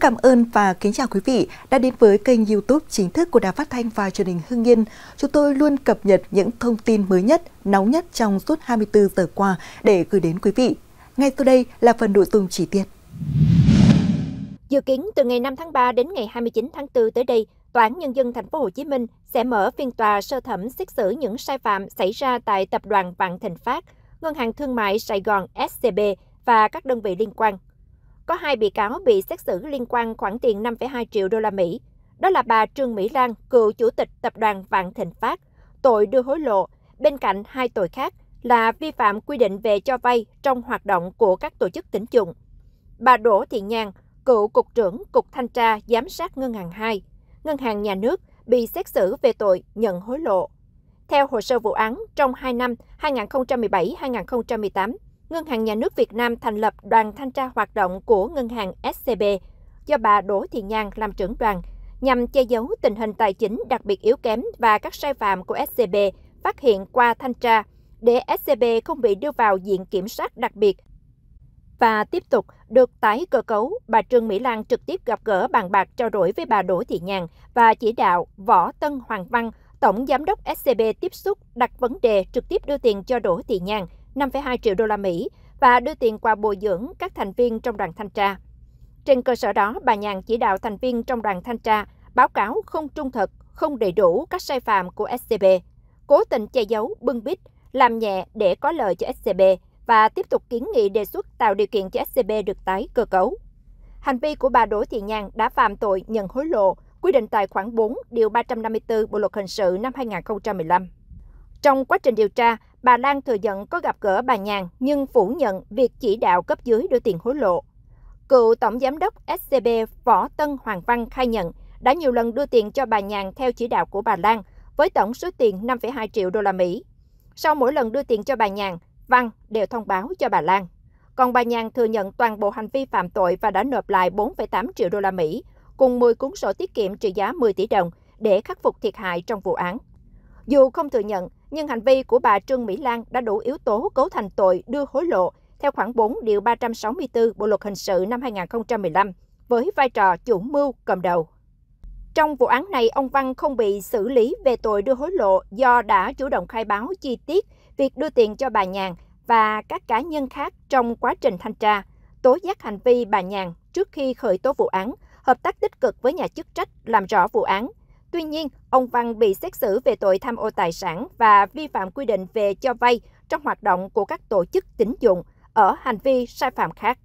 cảm ơn và kính chào quý vị đã đến với kênh YouTube chính thức của Đài Phát thanh và Truyền hình Hưng Yên. Chúng tôi luôn cập nhật những thông tin mới nhất, nóng nhất trong suốt 24 giờ qua để gửi đến quý vị. Ngay sau đây là phần nội dung chi tiết. Dự kiến từ ngày 5 tháng 3 đến ngày 29 tháng 4 tới đây, Tòa án Nhân dân Thành phố Hồ Chí Minh sẽ mở phiên tòa sơ thẩm xét xử những sai phạm xảy ra tại Tập đoàn Vạn Thịnh Phát, Ngân hàng Thương mại Sài Gòn SCB và các đơn vị liên quan có hai bị cáo bị xét xử liên quan khoản tiền 5,2 triệu đô la Mỹ. Đó là bà Trương Mỹ Lan, cựu chủ tịch tập đoàn Vạn Thịnh Phát, tội đưa hối lộ, bên cạnh hai tội khác là vi phạm quy định về cho vay trong hoạt động của các tổ chức tín dụng. Bà Đỗ Thị Nhàn, cựu cục trưởng Cục Thanh tra Giám sát Ngân hàng 2, Ngân hàng Nhà nước bị xét xử về tội nhận hối lộ. Theo hồ sơ vụ án, trong 2 năm 2017-2018, Ngân hàng Nhà nước Việt Nam thành lập đoàn thanh tra hoạt động của ngân hàng SCB do bà Đỗ Thị Nhan làm trưởng đoàn nhằm che giấu tình hình tài chính đặc biệt yếu kém và các sai phạm của SCB phát hiện qua thanh tra để SCB không bị đưa vào diện kiểm soát đặc biệt và tiếp tục được tái cơ cấu, bà Trương Mỹ Lan trực tiếp gặp gỡ bàn bạc trao đổi với bà Đỗ Thị Nhàn và chỉ đạo Võ Tân Hoàng Văn, Tổng Giám đốc SCB tiếp xúc đặt vấn đề trực tiếp đưa tiền cho Đỗ Thị Nhàn – 5,2 triệu đô la Mỹ và đưa tiền qua bồi dưỡng các thành viên trong đoàn thanh tra. Trên cơ sở đó, bà Nhàn chỉ đạo thành viên trong đoàn thanh tra báo cáo không trung thực, không đầy đủ các sai phạm của SCB, cố tình che giấu, bưng bít, làm nhẹ để có lợi cho SCB và tiếp tục kiến nghị đề xuất tạo điều kiện cho SCB được tái cơ cấu. Hành vi của bà Đỗ Thị Nhàn đã phạm tội nhận hối lộ, quy định tại khoản 4, điều 354 Bộ luật hình sự năm 2015. Trong quá trình điều tra, bà Lan thừa nhận có gặp gỡ bà Nhàn nhưng phủ nhận việc chỉ đạo cấp dưới đưa tiền hối lộ. Cựu Tổng Giám đốc SCB Võ Tân Hoàng Văn khai nhận đã nhiều lần đưa tiền cho bà Nhàn theo chỉ đạo của bà Lan với tổng số tiền 5,2 triệu đô la Mỹ. Sau mỗi lần đưa tiền cho bà Nhàn, Văn đều thông báo cho bà Lan. Còn bà Nhàn thừa nhận toàn bộ hành vi phạm tội và đã nộp lại 4,8 triệu đô la Mỹ cùng 10 cuốn sổ tiết kiệm trị giá 10 tỷ đồng để khắc phục thiệt hại trong vụ án. Dù không thừa nhận, nhưng hành vi của bà Trương Mỹ Lan đã đủ yếu tố cấu thành tội đưa hối lộ theo khoảng 4 điều 364 Bộ luật hình sự năm 2015 với vai trò chủ mưu cầm đầu. Trong vụ án này, ông Văn không bị xử lý về tội đưa hối lộ do đã chủ động khai báo chi tiết việc đưa tiền cho bà Nhàn và các cá nhân khác trong quá trình thanh tra, tố giác hành vi bà Nhàn trước khi khởi tố vụ án, hợp tác tích cực với nhà chức trách làm rõ vụ án Tuy nhiên, ông Văn bị xét xử về tội tham ô tài sản và vi phạm quy định về cho vay trong hoạt động của các tổ chức tín dụng ở hành vi sai phạm khác.